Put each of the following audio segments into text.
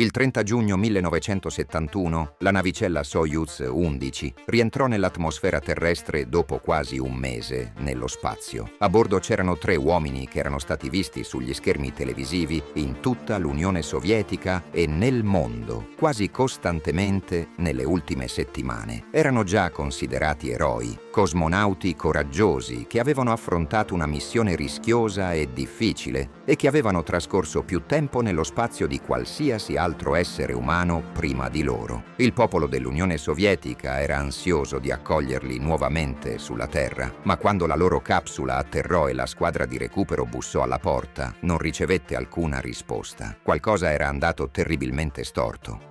Il 30 giugno 1971 la navicella Soyuz 11 rientrò nell'atmosfera terrestre dopo quasi un mese nello spazio. A bordo c'erano tre uomini che erano stati visti sugli schermi televisivi in tutta l'Unione Sovietica e nel mondo, quasi costantemente nelle ultime settimane. Erano già considerati eroi, cosmonauti coraggiosi che avevano affrontato una missione rischiosa e difficile e che avevano trascorso più tempo nello spazio di qualsiasi altro altro essere umano prima di loro. Il popolo dell'Unione Sovietica era ansioso di accoglierli nuovamente sulla Terra, ma quando la loro capsula atterrò e la squadra di recupero bussò alla porta, non ricevette alcuna risposta. Qualcosa era andato terribilmente storto.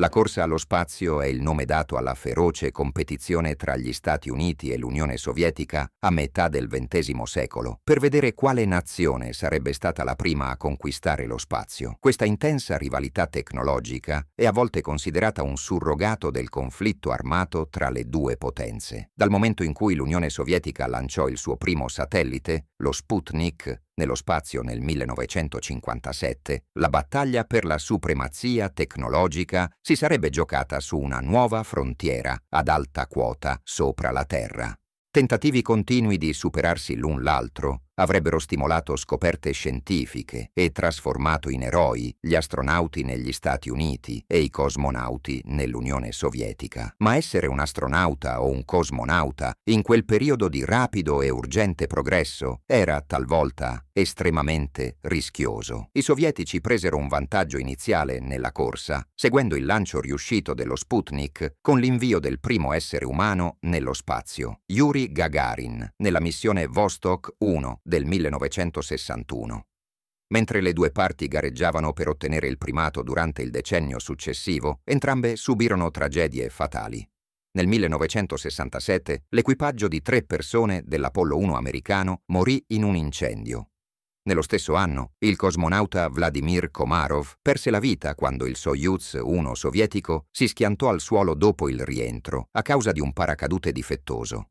La corsa allo spazio è il nome dato alla feroce competizione tra gli Stati Uniti e l'Unione Sovietica a metà del XX secolo, per vedere quale nazione sarebbe stata la prima a conquistare lo spazio. Questa intensa rivalità tecnologica è a volte considerata un surrogato del conflitto armato tra le due potenze. Dal momento in cui l'Unione Sovietica lanciò il suo primo satellite, lo Sputnik, nello spazio nel 1957, la battaglia per la supremazia tecnologica si sarebbe giocata su una nuova frontiera ad alta quota sopra la Terra. Tentativi continui di superarsi l'un l'altro, avrebbero stimolato scoperte scientifiche e trasformato in eroi gli astronauti negli Stati Uniti e i cosmonauti nell'Unione Sovietica. Ma essere un astronauta o un cosmonauta in quel periodo di rapido e urgente progresso era talvolta estremamente rischioso. I sovietici presero un vantaggio iniziale nella corsa, seguendo il lancio riuscito dello Sputnik con l'invio del primo essere umano nello spazio, Yuri Gagarin, nella missione Vostok 1 del 1961. Mentre le due parti gareggiavano per ottenere il primato durante il decennio successivo, entrambe subirono tragedie fatali. Nel 1967 l'equipaggio di tre persone dell'Apollo 1 americano morì in un incendio. Nello stesso anno, il cosmonauta Vladimir Komarov perse la vita quando il Soyuz 1 sovietico si schiantò al suolo dopo il rientro a causa di un paracadute difettoso.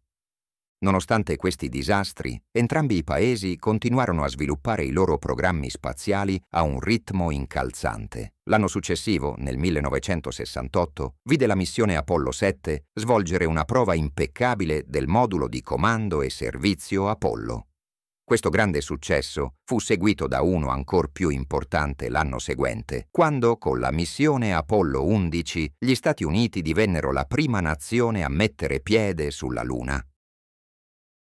Nonostante questi disastri, entrambi i paesi continuarono a sviluppare i loro programmi spaziali a un ritmo incalzante. L'anno successivo, nel 1968, vide la missione Apollo 7 svolgere una prova impeccabile del modulo di comando e servizio Apollo. Questo grande successo fu seguito da uno ancora più importante l'anno seguente, quando con la missione Apollo 11 gli Stati Uniti divennero la prima nazione a mettere piede sulla Luna.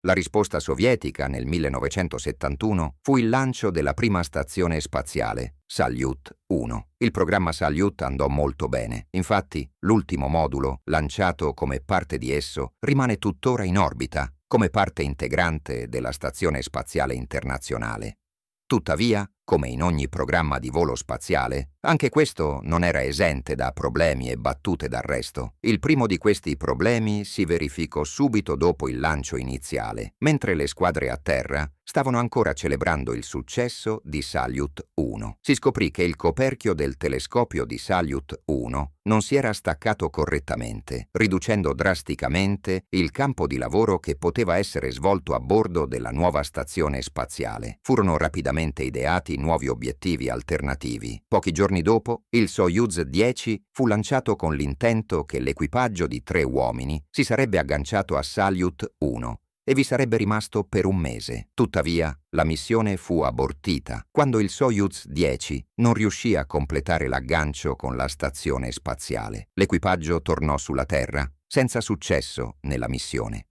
La risposta sovietica nel 1971 fu il lancio della prima stazione spaziale, Salyut 1. Il programma Salyut andò molto bene. Infatti, l'ultimo modulo, lanciato come parte di esso, rimane tuttora in orbita, come parte integrante della Stazione Spaziale Internazionale. Tuttavia, come in ogni programma di volo spaziale, anche questo non era esente da problemi e battute d'arresto. Il primo di questi problemi si verificò subito dopo il lancio iniziale, mentre le squadre a terra stavano ancora celebrando il successo di Salyut 1. Si scoprì che il coperchio del telescopio di Salyut 1 non si era staccato correttamente, riducendo drasticamente il campo di lavoro che poteva essere svolto a bordo della nuova stazione spaziale. Furono rapidamente ideati definiti nuovi obiettivi alternativi, pochi giorni dopo il Soyuz 10 fu lanciato con l'intento che l'equipaggio di tre uomini si sarebbe agganciato a Salyut 1 e vi sarebbe rimasto per un mese. Tuttavia, la missione fu abortita quando il Soyuz 10 non riuscì a completare l'aggancio con la stazione spaziale. L'equipaggio tornò sulla Terra senza successo nella missione.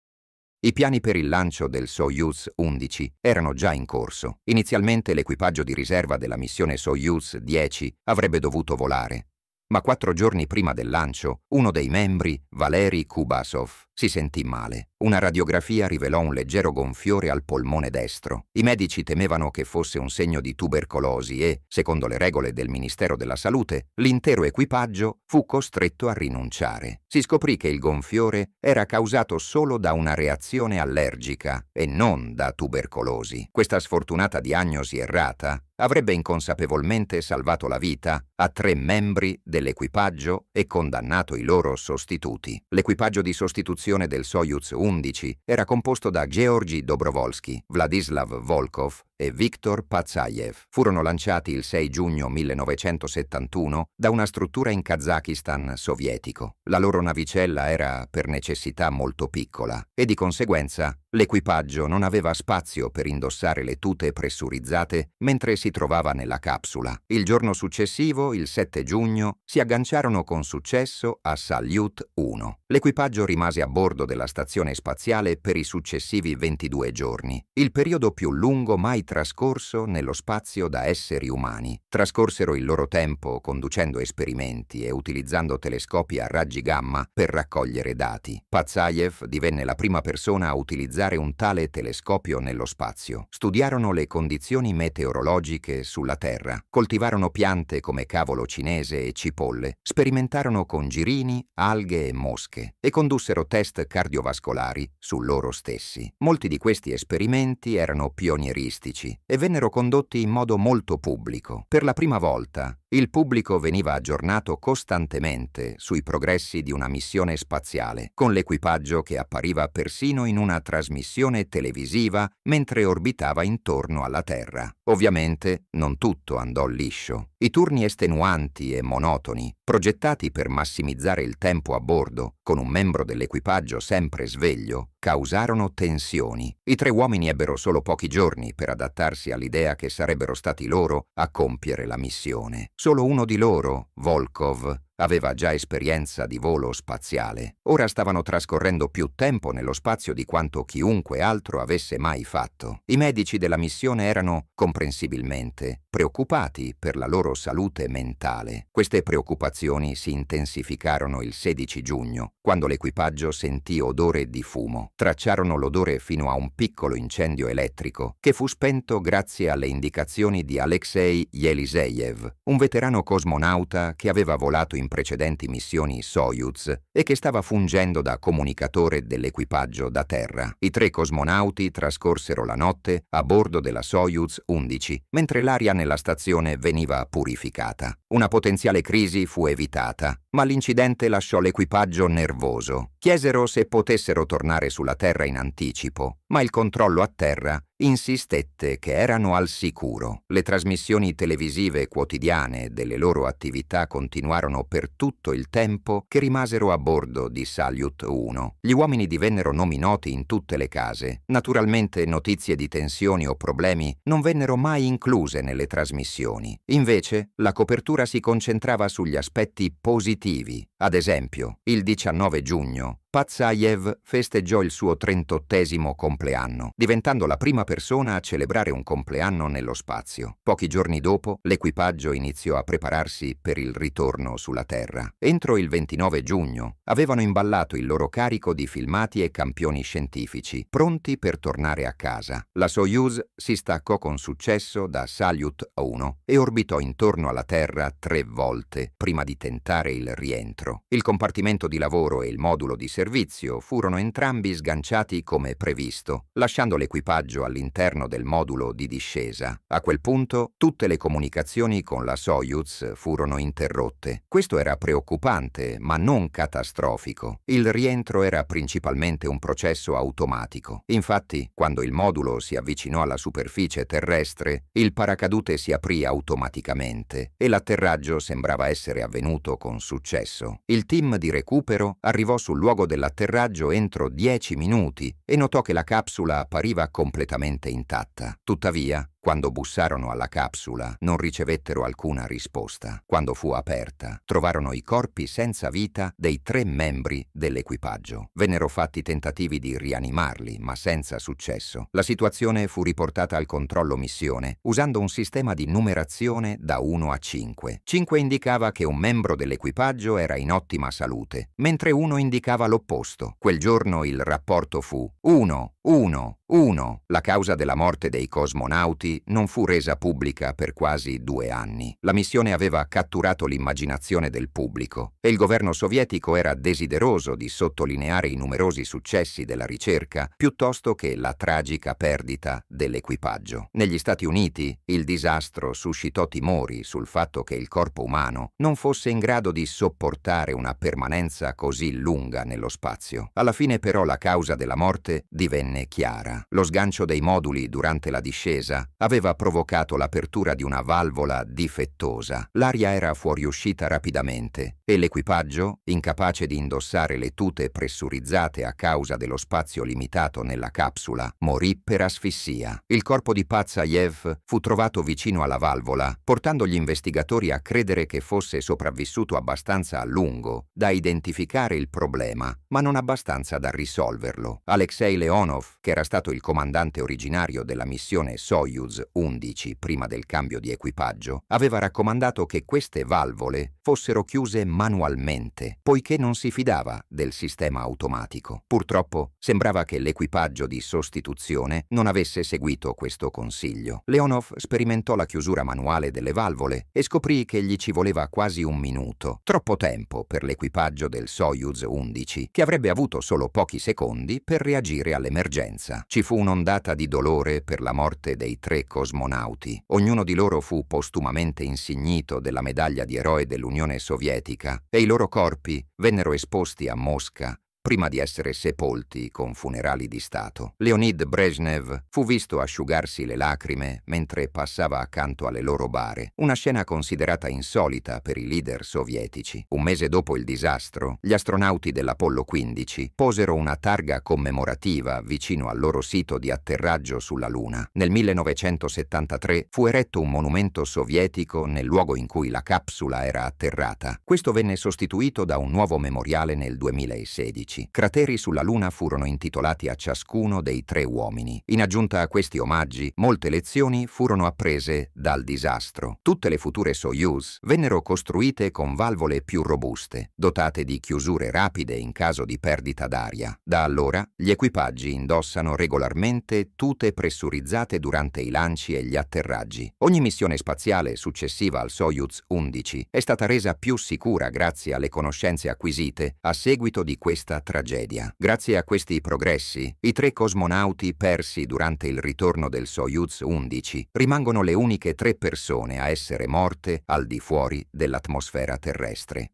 I piani per il lancio del Soyuz 11 erano già in corso. Inizialmente l'equipaggio di riserva della missione Soyuz 10 avrebbe dovuto volare, ma quattro giorni prima del lancio uno dei membri, Valery Kubasov, si sentì male. Una radiografia rivelò un leggero gonfiore al polmone destro. I medici temevano che fosse un segno di tubercolosi e, secondo le regole del Ministero della Salute, l'intero equipaggio fu costretto a rinunciare. Si scoprì che il gonfiore era causato solo da una reazione allergica e non da tubercolosi. Questa sfortunata diagnosi errata avrebbe inconsapevolmente salvato la vita a tre membri dell'equipaggio e condannato i loro sostituti. L'equipaggio di sostituzione del Soyuz 1 11 era composto da Georgi Dobrovolsky, Vladislav Volkov, e Viktor Pazayev furono lanciati il 6 giugno 1971 da una struttura in Kazakistan sovietico. La loro navicella era per necessità molto piccola e di conseguenza l'equipaggio non aveva spazio per indossare le tute pressurizzate mentre si trovava nella capsula. Il giorno successivo, il 7 giugno, si agganciarono con successo a Salyut 1. L'equipaggio rimase a bordo della stazione spaziale per i successivi 22 giorni, il periodo più lungo mai trascorso nello spazio da esseri umani. Trascorsero il loro tempo conducendo esperimenti e utilizzando telescopi a raggi gamma per raccogliere dati. Pazayev divenne la prima persona a utilizzare un tale telescopio nello spazio. Studiarono le condizioni meteorologiche sulla Terra, coltivarono piante come cavolo cinese e cipolle, sperimentarono con girini, alghe e mosche e condussero test cardiovascolari su loro stessi. Molti di questi esperimenti erano pionieristici pubblici e vennero condotti in modo molto pubblico. Per la prima volta il pubblico veniva aggiornato costantemente sui progressi di una missione spaziale, con l'equipaggio che appariva persino in una trasmissione televisiva mentre orbitava intorno alla Terra. Ovviamente non tutto andò liscio. I turni estenuanti e monotoni, progettati per massimizzare il tempo a bordo, con un membro dell'equipaggio sempre sveglio, causarono tensioni. I tre uomini ebbero solo pochi giorni per adattarsi adattarsi all'idea che sarebbero stati loro a compiere la missione. Solo uno di loro, Volkov, aveva già esperienza di volo spaziale. Ora stavano trascorrendo più tempo nello spazio di quanto chiunque altro avesse mai fatto. I medici della missione erano, comprensibilmente, preoccupati per la loro salute mentale. Queste preoccupazioni si intensificarono il 16 giugno, quando l'equipaggio sentì odore di fumo. Tracciarono l'odore fino a un piccolo incendio elettrico, che fu spento grazie alle indicazioni di Alexei Yeliseyev, un veterano cosmonauta che aveva volato in precedenti missioni Soyuz e che stava fungendo da comunicatore dell'equipaggio da terra. I tre cosmonauti trascorsero la notte a bordo della Soyuz 11, mentre l'aria nella nella stazione veniva purificata. Una potenziale crisi fu evitata ma l'incidente lasciò l'equipaggio nervoso. Chiesero se potessero tornare sulla Terra in anticipo, ma il controllo a terra insistette che erano al sicuro. Le trasmissioni televisive quotidiane delle loro attività continuarono per tutto il tempo che rimasero a bordo di Salyut 1. Gli uomini divennero nomi noti in tutte le case. Naturalmente notizie di tensioni o problemi non vennero mai incluse nelle trasmissioni. Invece, la copertura si concentrava sugli aspetti positivi aktyviai Ad esempio, il 19 giugno, Patsayev festeggiò il suo 38 compleanno, diventando la prima persona a celebrare un compleanno nello spazio. Pochi giorni dopo, l'equipaggio iniziò a prepararsi per il ritorno sulla Terra. Entro il 29 giugno, avevano imballato il loro carico di filmati e campioni scientifici, pronti per tornare a casa. La Soyuz si staccò con successo da Salyut 1 e orbitò intorno alla Terra tre volte prima di tentare il rientro dentro. Il compartimento di lavoro e il modulo di servizio furono entrambi sganciati come previsto, lasciando l'equipaggio all'interno del modulo di discesa. A quel punto tutte le comunicazioni con la Soyuz furono interrotte. Questo era preoccupante, ma non catastrofico. Il rientro era principalmente un processo automatico. Infatti, quando il modulo si avvicinò alla superficie terrestre, il paracadute si aprì automaticamente e l'atterraggio sembrava essere avvenuto con successo il team di recupero arrivò sul luogo dell'atterraggio entro 10 minuti e notò che la capsula appariva completamente intatta. Tuttavia, quando bussarono alla capsula non ricevettero alcuna risposta. Quando fu aperta, trovarono i corpi senza vita dei tre membri dell'equipaggio. Vennero fatti tentativi di rianimarli, ma senza successo. La situazione fu riportata al controllo missione usando un sistema di numerazione da 1 a 5. 5 indicava che un membro dell'equipaggio era in ottima salute, mentre 1 indicava l'opposto. Quel giorno il rapporto fu 1, 1, 1. La causa della morte dei cosmonauti non fu resa pubblica per quasi due anni. La missione aveva catturato l'immaginazione del pubblico e il governo sovietico era desideroso di sottolineare i numerosi successi della ricerca piuttosto che la tragica perdita dell'equipaggio. Negli Stati Uniti il disastro suscitò timori sul fatto che il corpo umano non fosse in grado di sopportare una permanenza così lunga nello spazio. Alla fine però la causa della morte divenne chiara. Lo sgancio dei moduli durante la discesa aveva aveva provocato l'apertura di una valvola difettosa, l'aria era fuoriuscita rapidamente e l'equipaggio, incapace di indossare le tute pressurizzate a causa dello spazio limitato nella capsula, morì per asfissia. Il corpo di Pazayev fu trovato vicino alla valvola, portando gli investigatori a credere che fosse sopravvissuto abbastanza a lungo da identificare il problema, ma non abbastanza da risolverlo. Alexei Leonov, che era stato il comandante originario della missione Soyuz, Soyuz 11 prima del cambio di equipaggio aveva raccomandato che queste valvole fossero chiuse manualmente, poiché non si fidava del sistema automatico. Purtroppo sembrava che l'equipaggio di sostituzione non avesse seguito questo consiglio. Leonov sperimentò la chiusura manuale delle valvole e scoprì che gli ci voleva quasi un minuto, troppo tempo per l'equipaggio del Soyuz 11, che avrebbe avuto solo pochi secondi per reagire all'emergenza. Ci fu un'ondata di dolore per la morte dei tre tre cosmonauti. Ognuno di loro fu postumamente insignito della medaglia di eroe dell'Unione Sovietica e i loro corpi vennero esposti a Mosca prima di essere sepolti con funerali di Stato. Leonid Brezhnev fu visto asciugarsi le lacrime mentre passava accanto alle loro bare, una scena considerata insolita per i leader sovietici. Un mese dopo il disastro, gli astronauti dell'Apollo 15 posero una targa commemorativa vicino al loro sito di atterraggio sulla Luna. Nel 1973 fu eretto un monumento sovietico nel luogo in cui la capsula era atterrata. Questo venne sostituito da un nuovo memoriale nel 2016 amici. Crateri sulla Luna furono intitolati a ciascuno dei tre uomini. In aggiunta a questi omaggi, molte lezioni furono apprese dal disastro. Tutte le future Soyuz vennero costruite con valvole più robuste, dotate di chiusure rapide in caso di perdita d'aria. Da allora, gli equipaggi indossano regolarmente tute pressurizzate durante i lanci e gli atterraggi. Ogni missione spaziale successiva al Soyuz 11 è stata resa più sicura grazie alle conoscenze acquisite a seguito di questa tragedia. Grazie a questi progressi, i tre cosmonauti persi durante il ritorno del Soyuz 11 rimangono le uniche tre persone a essere morte al di fuori dell'atmosfera terrestre.